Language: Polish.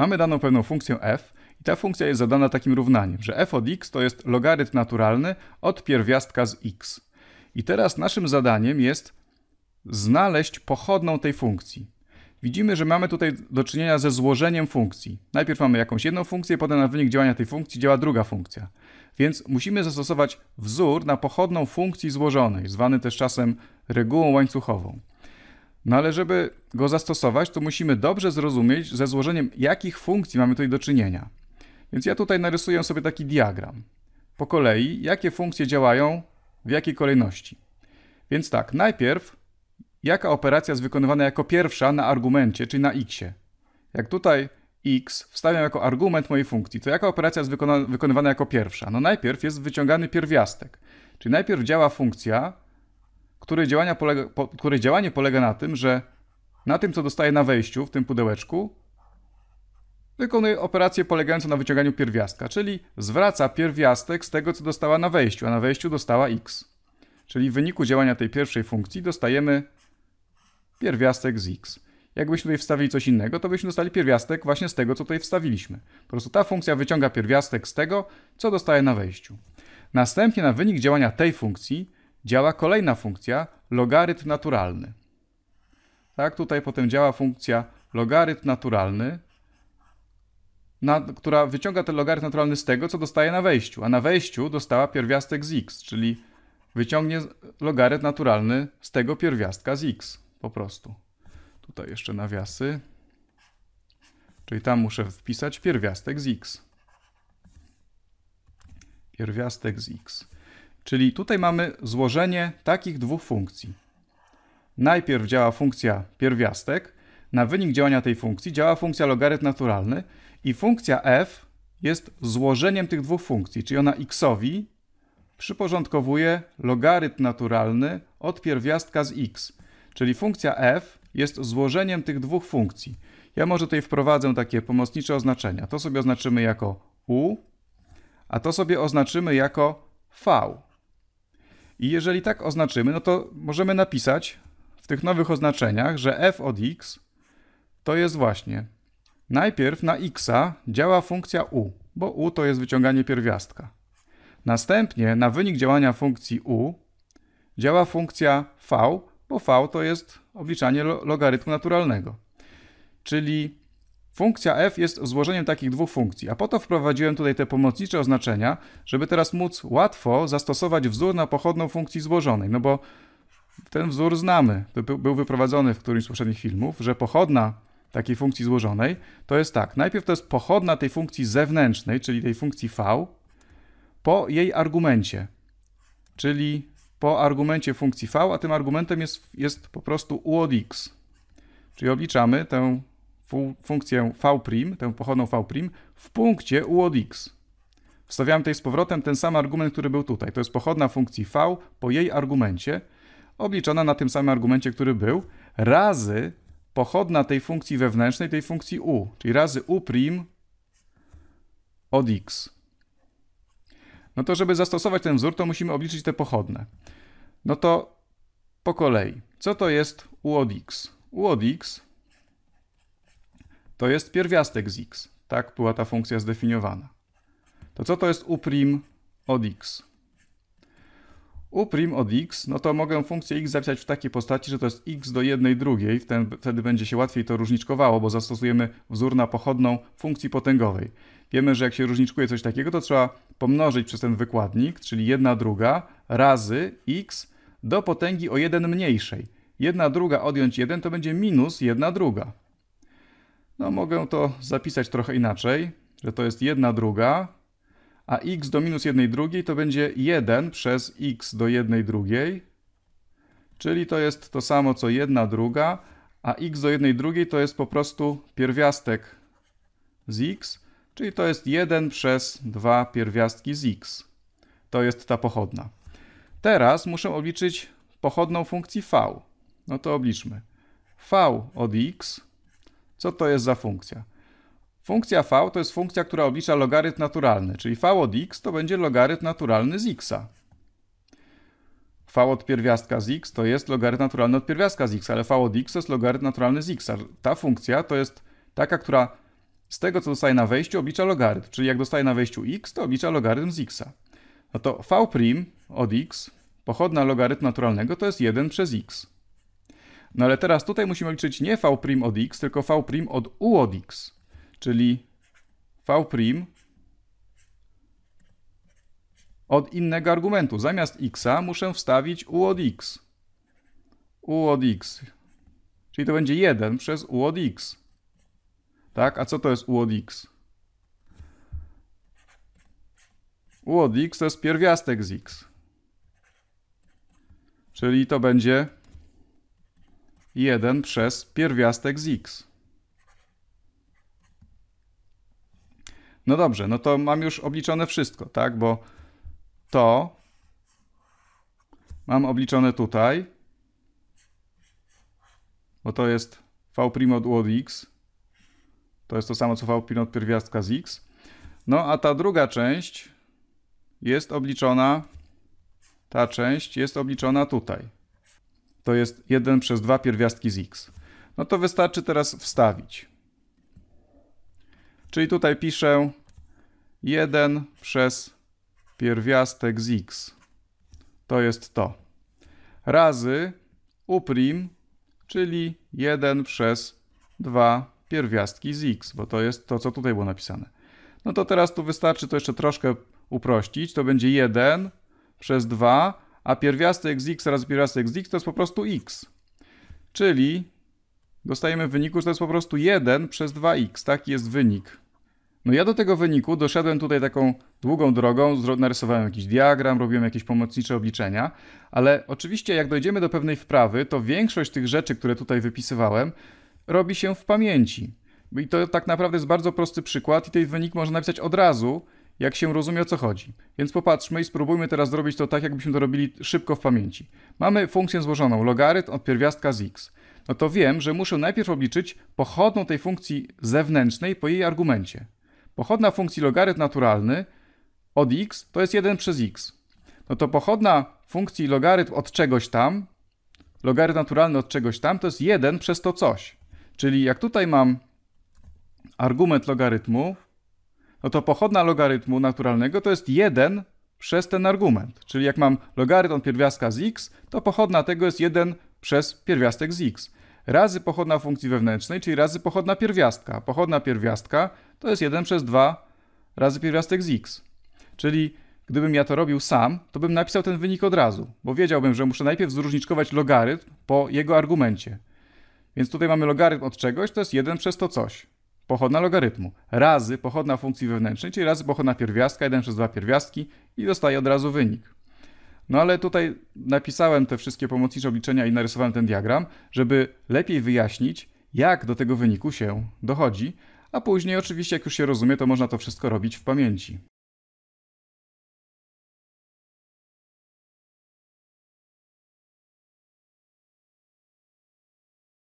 Mamy daną pewną funkcję f i ta funkcja jest zadana takim równaniem, że f od x to jest logarytm naturalny od pierwiastka z x. I teraz naszym zadaniem jest znaleźć pochodną tej funkcji. Widzimy, że mamy tutaj do czynienia ze złożeniem funkcji. Najpierw mamy jakąś jedną funkcję, potem na wynik działania tej funkcji działa druga funkcja. Więc musimy zastosować wzór na pochodną funkcji złożonej, zwany też czasem regułą łańcuchową. No ale żeby go zastosować, to musimy dobrze zrozumieć, ze złożeniem jakich funkcji mamy tutaj do czynienia. Więc ja tutaj narysuję sobie taki diagram. Po kolei, jakie funkcje działają, w jakiej kolejności. Więc tak, najpierw jaka operacja jest wykonywana jako pierwsza na argumencie, czyli na x. -ie. Jak tutaj x wstawiam jako argument mojej funkcji, to jaka operacja jest wykona, wykonywana jako pierwsza? No najpierw jest wyciągany pierwiastek. Czyli najpierw działa funkcja, której, działania polega, po, działanie polega na tym, że na tym, co dostaje na wejściu w tym pudełeczku, wykonuje operację polegającą na wyciąganiu pierwiastka, czyli zwraca pierwiastek z tego, co dostała na wejściu, a na wejściu dostała x. Czyli w wyniku działania tej pierwszej funkcji dostajemy pierwiastek z x. Jakbyśmy tutaj wstawili coś innego, to byśmy dostali pierwiastek właśnie z tego, co tutaj wstawiliśmy. Po prostu ta funkcja wyciąga pierwiastek z tego, co dostaje na wejściu. Następnie na wynik działania tej funkcji działa kolejna funkcja logarytm naturalny. Tak, tutaj potem działa funkcja logarytm naturalny, na, która wyciąga ten logarytm naturalny z tego, co dostaje na wejściu, a na wejściu dostała pierwiastek z x, czyli wyciągnie logarytm naturalny z tego pierwiastka z x, po prostu. Tutaj jeszcze nawiasy, czyli tam muszę wpisać pierwiastek z x. Pierwiastek z x. Czyli tutaj mamy złożenie takich dwóch funkcji. Najpierw działa funkcja pierwiastek, na wynik działania tej funkcji działa funkcja logarytm naturalny i funkcja f jest złożeniem tych dwóch funkcji, czyli ona xowi przyporządkowuje logarytm naturalny od pierwiastka z x, czyli funkcja f jest złożeniem tych dwóch funkcji. Ja może tutaj wprowadzę takie pomocnicze oznaczenia. To sobie oznaczymy jako u, a to sobie oznaczymy jako v. I jeżeli tak oznaczymy, no to możemy napisać w tych nowych oznaczeniach, że f od x to jest właśnie najpierw na xa działa funkcja u, bo u to jest wyciąganie pierwiastka. Następnie na wynik działania funkcji u działa funkcja v, bo v to jest obliczanie logarytmu naturalnego. Czyli Funkcja f jest złożeniem takich dwóch funkcji, a po to wprowadziłem tutaj te pomocnicze oznaczenia, żeby teraz móc łatwo zastosować wzór na pochodną funkcji złożonej, no bo ten wzór znamy, to był wyprowadzony w którymś z poprzednich filmów, że pochodna takiej funkcji złożonej to jest tak, najpierw to jest pochodna tej funkcji zewnętrznej, czyli tej funkcji v, po jej argumencie, czyli po argumencie funkcji v, a tym argumentem jest, jest po prostu u od x. Czyli obliczamy tę funkcję v', tę pochodną v', w punkcie u od x. Wstawiam tutaj z powrotem ten sam argument, który był tutaj. To jest pochodna funkcji v po jej argumencie, obliczona na tym samym argumencie, który był, razy pochodna tej funkcji wewnętrznej, tej funkcji u, czyli razy u' od x. No to, żeby zastosować ten wzór, to musimy obliczyć te pochodne. No to po kolei. Co to jest u od x? u od x to jest pierwiastek z x. Tak była ta funkcja zdefiniowana. To co to jest u' od x? U' od x, no to mogę funkcję x zapisać w takiej postaci, że to jest x do jednej drugiej, wtedy będzie się łatwiej to różniczkowało, bo zastosujemy wzór na pochodną funkcji potęgowej. Wiemy, że jak się różniczkuje coś takiego, to trzeba pomnożyć przez ten wykładnik, czyli jedna druga razy x do potęgi o jeden mniejszej. Jedna druga odjąć jeden to będzie minus jedna druga. No mogę to zapisać trochę inaczej, że to jest jedna druga, a x do minus jednej drugiej to będzie 1 przez x do jednej drugiej, czyli to jest to samo co jedna druga, a x do jednej drugiej to jest po prostu pierwiastek z x, czyli to jest 1 przez 2 pierwiastki z x. To jest ta pochodna. Teraz muszę obliczyć pochodną funkcji v. No to obliczmy. v od x co to jest za funkcja? Funkcja v to jest funkcja, która oblicza logarytm naturalny, czyli v od x to będzie logarytm naturalny z x. v od pierwiastka z x to jest logarytm naturalny od pierwiastka z x, ale v od x to jest logarytm naturalny z x. Ta funkcja to jest taka, która z tego, co dostaje na wejściu, oblicza logarytm, czyli jak dostaje na wejściu x, to oblicza logarytm z x. No to v' od x, pochodna logarytm naturalnego, to jest 1 przez x. No ale teraz tutaj musimy liczyć nie v' od x, tylko v' od u od x. Czyli v' od innego argumentu. Zamiast x'a muszę wstawić u od x. u od x. Czyli to będzie 1 przez u od x. Tak? A co to jest u od x? u od x to jest pierwiastek z x. Czyli to będzie 1 przez pierwiastek z x. No dobrze, no to mam już obliczone wszystko, tak? Bo to mam obliczone tutaj, bo to jest v' od u od x. To jest to samo co v' od pierwiastka z x. No a ta druga część jest obliczona, ta część jest obliczona tutaj to jest 1 przez 2 pierwiastki z x. No to wystarczy teraz wstawić. Czyli tutaj piszę 1 przez pierwiastek z x. To jest to. Razy u czyli 1 przez 2 pierwiastki z x, bo to jest to, co tutaj było napisane. No to teraz tu wystarczy to jeszcze troszkę uprościć. To będzie 1 przez 2 a pierwiastek z x razy pierwiastek z x to jest po prostu x. Czyli dostajemy w wyniku, że to jest po prostu 1 przez 2x. Taki jest wynik. No ja do tego wyniku doszedłem tutaj taką długą drogą, narysowałem jakiś diagram, robiłem jakieś pomocnicze obliczenia, ale oczywiście jak dojdziemy do pewnej wprawy, to większość tych rzeczy, które tutaj wypisywałem, robi się w pamięci. I to tak naprawdę jest bardzo prosty przykład i ten wynik można napisać od razu, jak się rozumie o co chodzi. Więc popatrzmy i spróbujmy teraz zrobić to tak, jakbyśmy to robili szybko w pamięci. Mamy funkcję złożoną logarytm od pierwiastka z x. No to wiem, że muszę najpierw obliczyć pochodną tej funkcji zewnętrznej po jej argumencie. Pochodna funkcji logarytm naturalny od x to jest 1 przez x. No to pochodna funkcji logarytm od czegoś tam, logarytm naturalny od czegoś tam, to jest 1 przez to coś. Czyli jak tutaj mam argument logarytmu, no to pochodna logarytmu naturalnego to jest 1 przez ten argument. Czyli jak mam logarytm pierwiastka z x, to pochodna tego jest 1 przez pierwiastek z x. Razy pochodna funkcji wewnętrznej, czyli razy pochodna pierwiastka. Pochodna pierwiastka to jest 1 przez 2 razy pierwiastek z x. Czyli gdybym ja to robił sam, to bym napisał ten wynik od razu, bo wiedziałbym, że muszę najpierw zróżniczkować logarytm po jego argumencie. Więc tutaj mamy logarytm od czegoś, to jest 1 przez to coś pochodna logarytmu razy pochodna funkcji wewnętrznej, czyli razy pochodna pierwiastka, 1 przez 2 pierwiastki i dostaję od razu wynik. No ale tutaj napisałem te wszystkie pomocnicze obliczenia i narysowałem ten diagram, żeby lepiej wyjaśnić, jak do tego wyniku się dochodzi, a później oczywiście jak już się rozumie, to można to wszystko robić w pamięci.